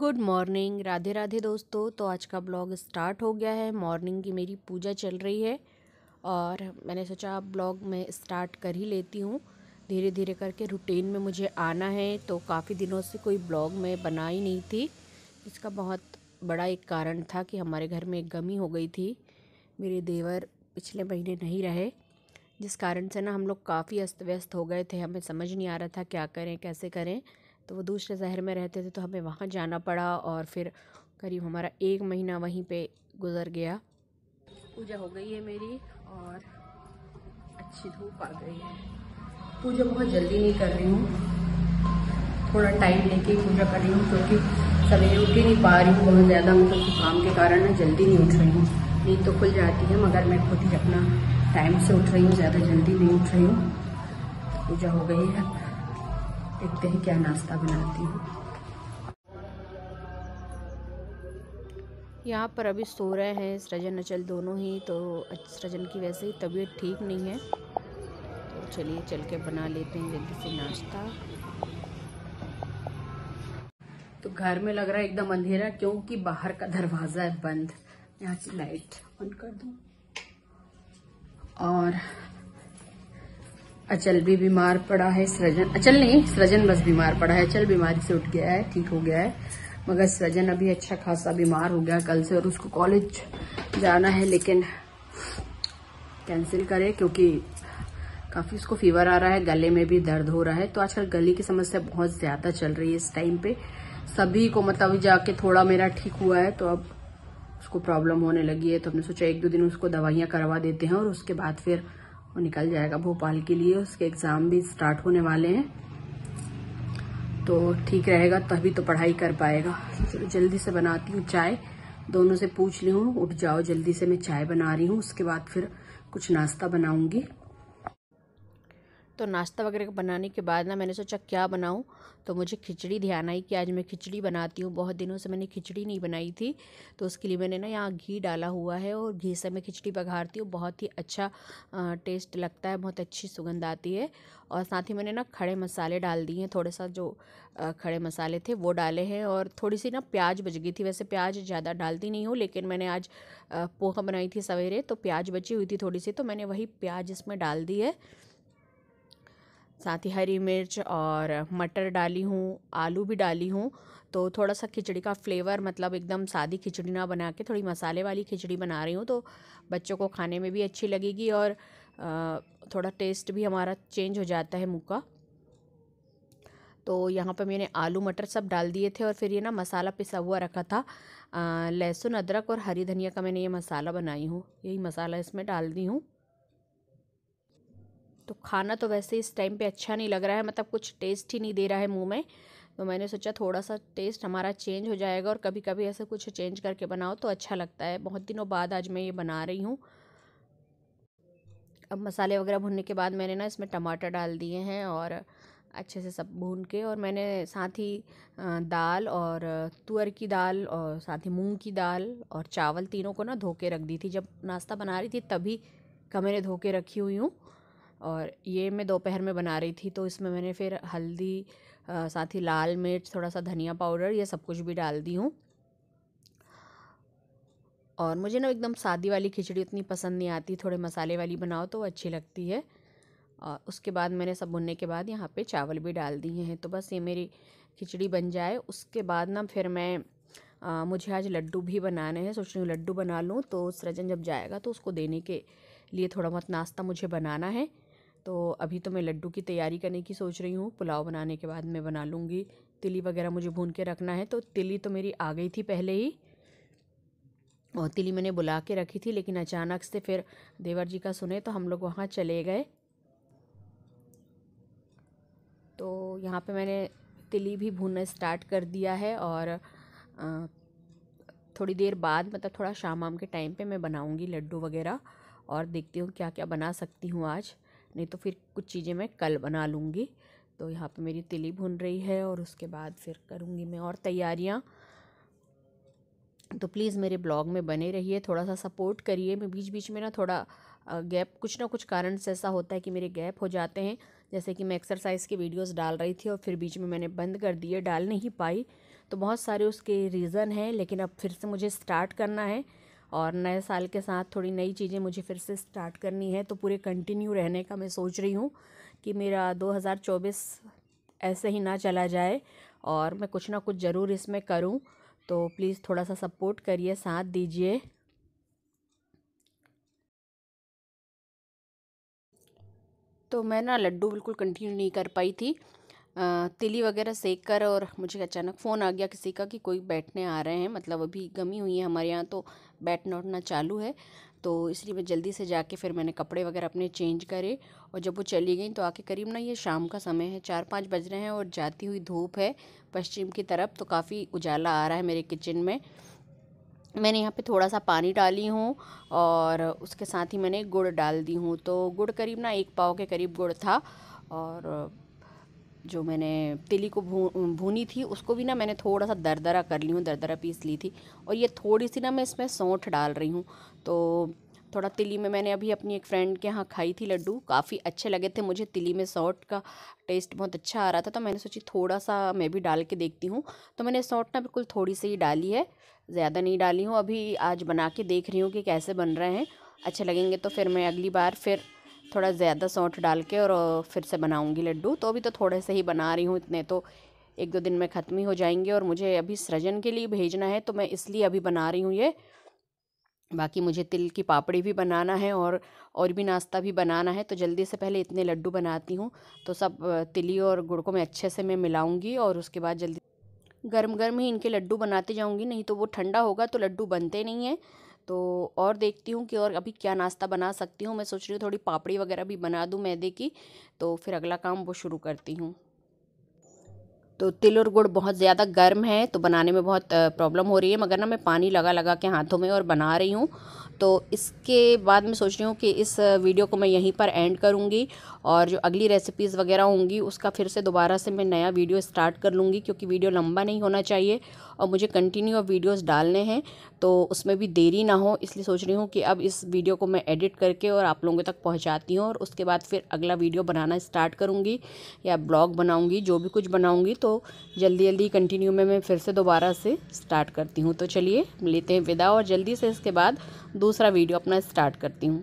good morning Radhe Radhe दोस्तों तो आज का ब्लॉग स्टार्ट हो गया है मॉर्निंग की मेरी पूजा चल रही है और मैंने सोचा अब ब्लॉग मैं स्टार्ट कर ही लेती हूँ धीरे धीरे करके रूटीन में मुझे आना है तो काफ़ी दिनों से कोई ब्लॉग मैं बना ही नहीं थी इसका बहुत बड़ा एक कारण था कि हमारे घर में एक गमी हो गई थी मेरे देवर पिछले महीने नहीं रहे जिस कारण से ना हम लोग काफ़ी अस्त व्यस्त हो गए थे हमें समझ नहीं आ रहा था क्या करें कैसे करें तो वो दूसरे शहर में रहते थे तो हमें वहाँ जाना पड़ा और फिर करीब हमारा एक महीना वहीं पे गुज़र गया पूजा हो गई है मेरी और अच्छी धूप आ गई है पूजा बहुत जल्दी नहीं कर रही हूँ थोड़ा टाइम लेके पूजा कर रही हूँ क्योंकि सवेरे उठ ही नहीं पा रही हूँ बहुत ज़्यादा मतलब काम के कारण मैं जल्दी नहीं उठ रही हूँ नींद तो खुल जाती है मगर मैं खुद ही अपना टाइम से उठ रही हूँ ज़्यादा जल्दी नहीं उठ रही हूँ पूजा हो गई है देखते हैं क्या नाश्ता बनाती हूँ यहाँ पर अभी सो रहे हैं सृजन अचल दोनों ही तो सृजन की वैसे ही तबीयत ठीक नहीं है तो चलिए चल के बना लेते हैं जल्दी से नाश्ता तो घर में लग रहा है एकदम अंधेरा क्योंकि बाहर का दरवाज़ा है बंद यहाँ से लाइट ऑन कर दूँ और अचल भी बीमार पड़ा है सृजन अचल नहीं सृजन बस बीमार पड़ा है अचल बीमारी से उठ गया है ठीक हो गया है मगर सृजन अभी अच्छा खासा बीमार हो गया कल से और उसको कॉलेज जाना है लेकिन कैंसिल करें क्योंकि काफ़ी उसको फीवर आ रहा है गले में भी दर्द हो रहा है तो आजकल गले की समस्या बहुत ज़्यादा चल रही है इस टाइम पे सभी को मतलब जाके थोड़ा मेरा ठीक हुआ है तो अब उसको प्रॉब्लम होने लगी है तो हमने सोचा एक दो दिन उसको दवाइयाँ करवा देते हैं और उसके बाद फिर वो निकल जाएगा भोपाल के लिए उसके एग्ज़ाम भी स्टार्ट होने वाले हैं तो ठीक रहेगा तभी तो पढ़ाई कर पाएगा जल्दी से बनाती हूँ चाय दोनों से पूछ ली हूँ उठ जाओ जल्दी से मैं चाय बना रही हूँ उसके बाद फिर कुछ नाश्ता बनाऊंगी तो नाश्ता वगैरह बनाने के बाद ना मैंने सोचा क्या बनाऊँ तो मुझे खिचड़ी ध्यान आई कि आज मैं खिचड़ी बनाती हूँ बहुत दिनों से मैंने खिचड़ी नहीं बनाई थी तो उसके लिए मैंने ना यहाँ घी डाला हुआ है और घी से मैं खिचड़ी बघारती हूँ बहुत ही अच्छा टेस्ट लगता है बहुत अच्छी सुगंध आती है और साथ ही मैंने ना खड़े मसाले डाल दिए हैं थोड़े सा जो खड़े मसाले थे वो डाले हैं और थोड़ी सी ना प्याज बच गई थी वैसे प्याज ज़्यादा डालती नहीं हूँ लेकिन मैंने आज पोहा बनाई थी सवेरे तो प्याज बची हुई थी थोड़ी सी तो मैंने वही प्याज इसमें डाल दी है साथ ही हरी मिर्च और मटर डाली हूँ आलू भी डाली हूँ तो थोड़ा सा खिचड़ी का फ्लेवर मतलब एकदम सादी खिचड़ी ना बना के थोड़ी मसाले वाली खिचड़ी बना रही हूँ तो बच्चों को खाने में भी अच्छी लगेगी और थोड़ा टेस्ट भी हमारा चेंज हो जाता है मुँह का तो यहाँ पर मैंने आलू मटर सब डाल दिए थे और फिर ये ना मसाला पिसा हुआ रखा था लहसुन अदरक और हरी धनिया का मैंने ये मसाला बनाई हूँ यही मसाला इसमें डाल दी हूँ तो खाना तो वैसे इस टाइम पे अच्छा नहीं लग रहा है मतलब कुछ टेस्ट ही नहीं दे रहा है मुंह में तो मैंने सोचा थोड़ा सा टेस्ट हमारा चेंज हो जाएगा और कभी कभी ऐसा कुछ चेंज करके बनाओ तो अच्छा लगता है बहुत दिनों बाद आज मैं ये बना रही हूँ अब मसाले वगैरह भुनने के बाद मैंने ना इसमें टमाटर डाल दिए हैं और अच्छे से सब भून के और मैंने साथ ही दाल और तुअर की दाल और साथ ही मूंग की दाल और चावल तीनों को ना धो के रख दी थी जब नाश्ता बना रही थी तभी का मैंने धो के रखी हुई हूँ और ये मैं दोपहर में बना रही थी तो इसमें मैंने फिर हल्दी साथ ही लाल मिर्च थोड़ा सा धनिया पाउडर ये सब कुछ भी डाल दी हूँ और मुझे ना एकदम सादी वाली खिचड़ी उतनी पसंद नहीं आती थोड़े मसाले वाली बनाओ तो अच्छी लगती है और उसके बाद मैंने सब भुनने के बाद यहाँ पे चावल भी डाल दिए हैं तो बस ये मेरी खिचड़ी बन जाए उसके बाद ना फिर मैं आ, मुझे आज लड्डू भी बनाने हैं सोच रही हूँ लड्डू बना लूँ तो सृजन जब जाएगा तो उसको देने के लिए थोड़ा बहुत नाश्ता मुझे बनाना है तो अभी तो मैं लड्डू की तैयारी करने की सोच रही हूँ पुलाव बनाने के बाद मैं बना लूँगी तिली वगैरह मुझे भून के रखना है तो तिली तो मेरी आ गई थी पहले ही और तिली मैंने बुला के रखी थी लेकिन अचानक से फिर देवर जी का सुने तो हम लोग वहाँ चले गए तो यहाँ पे मैंने तिली भी भूनना स्टार्ट कर दिया है और थोड़ी देर बाद मतलब थोड़ा शाम आम के टाइम पे मैं बनाऊँगी लड्डू वगैरह और देखती हूँ क्या क्या बना सकती हूँ आज नहीं तो फिर कुछ चीज़ें मैं कल बना लूँगी तो यहाँ पे मेरी तिली भुन रही है और उसके बाद फिर करूँगी मैं और तैयारियाँ तो प्लीज़ मेरे ब्लॉग में बने रहिए थोड़ा सा सपोर्ट करिए मैं बीच बीच में ना थोड़ा गैप कुछ ना कुछ कारण से ऐसा होता है कि मेरे गैप हो जाते हैं जैसे कि मैं एक्सरसाइज के वीडियोस डाल रही थी और फिर बीच में मैंने बंद कर दिए डाल नहीं पाई तो बहुत सारे उसके रीज़न हैं लेकिन अब फिर से मुझे स्टार्ट करना है और नए साल के साथ थोड़ी नई चीज़ें मुझे फिर से स्टार्ट करनी है तो पूरे कंटिन्यू रहने का मैं सोच रही हूँ कि मेरा 2024 ऐसे ही ना चला जाए और मैं कुछ ना कुछ ज़रूर इसमें करूँ तो प्लीज़ थोड़ा सा सपोर्ट करिए साथ दीजिए तो मैं ना लड्डू बिल्कुल कंटिन्यू नहीं कर पाई थी तिली वगैरह सेक कर और मुझे अचानक फ़ोन आ गया किसी का कि कोई बैठने आ रहे हैं मतलब अभी गमी हुई है हमारे यहाँ तो बैठना उठना चालू है तो इसलिए मैं जल्दी से जाके फिर मैंने कपड़े वगैरह अपने चेंज करे और जब वो चली गई तो आके करीब ना ये शाम का समय है चार पाँच बज रहे हैं और जाती हुई धूप है पश्चिम की तरफ तो काफ़ी उजाला आ रहा है मेरे किचन में मैंने यहाँ पे थोड़ा सा पानी डाली हूँ और उसके साथ ही मैंने गुड़ डाल दी हूँ तो गुड़ करीब ना एक पाव के करीब गुड़ था और जो मैंने तिली को भू भूनी थी उसको भी ना मैंने थोड़ा सा दरदरा कर ली हूँ दरदरा पीस ली थी और ये थोड़ी सी ना मैं इसमें सौंठ डाल रही हूँ तो थोड़ा तिली में मैंने अभी अपनी एक फ्रेंड के यहाँ खाई थी लड्डू काफ़ी अच्छे लगे थे मुझे तिली में सौंठ का टेस्ट बहुत अच्छा आ रहा था तो मैंने सोची थोड़ा सा मैं भी डाल के देखती हूँ तो मैंने सौंठ ना बिल्कुल थोड़ी सी ही डाली है ज़्यादा नहीं डाली हूँ अभी आज बना के देख रही हूँ कि कैसे बन रहे हैं अच्छे लगेंगे तो फिर मैं अगली बार फिर थोड़ा ज़्यादा सौंठ डाल के और फिर से बनाऊँगी लड्डू तो अभी तो थोड़े से ही बना रही हूँ इतने तो एक दो दिन में ख़त्म ही हो जाएंगे और मुझे अभी सृजन के लिए भेजना है तो मैं इसलिए अभी बना रही हूँ ये बाकी मुझे तिल की पापड़ी भी बनाना है और और भी नाश्ता भी बनाना है तो जल्दी से पहले इतने लड्डू बनाती हूँ तो सब तिली और गुड़ को मैं अच्छे से मैं मिलाऊँगी और उसके बाद जल्दी गर्म गर्म ही इनके लड्डू बनाते जाऊँगी नहीं तो वो ठंडा होगा तो लड्डू बनते नहीं हैं तो और देखती हूँ कि और अभी क्या नाश्ता बना सकती हूँ मैं सोच रही हूँ थोड़ी पापड़ी वगैरह भी बना दूँ मैदे की तो फिर अगला काम वो शुरू करती हूँ तो तिल और गुड़ बहुत ज़्यादा गर्म है तो बनाने में बहुत प्रॉब्लम हो रही है मगर ना मैं पानी लगा लगा के हाथों में और बना रही हूँ तो इसके बाद मैं सोच रही हूँ कि इस वीडियो को मैं यहीं पर एंड करूँगी और जो अगली रेसिपीज़ वगैरह होंगी उसका फिर से दोबारा से मैं नया वीडियो स्टार्ट कर लूँगी क्योंकि वीडियो लंबा नहीं होना चाहिए और मुझे कंटिन्यू वीडियोज़ डालने हैं तो उसमें भी देरी ना हो इसलिए सोच रही हूँ कि अब इस वीडियो को मैं एडिट करके और आप लोगों तक पहुँचाती हूँ और उसके बाद फिर अगला वीडियो बनाना स्टार्ट करूँगी या ब्लॉग बनाऊँगी जो भी कुछ बनाऊँगी तो जल्दी जल्दी कंटिन्यू में मैं फिर से दोबारा से स्टार्ट करती हूँ तो चलिए लेते हैं विदा और जल्दी से इसके बाद दूसरा वीडियो अपना स्टार्ट करती हूँ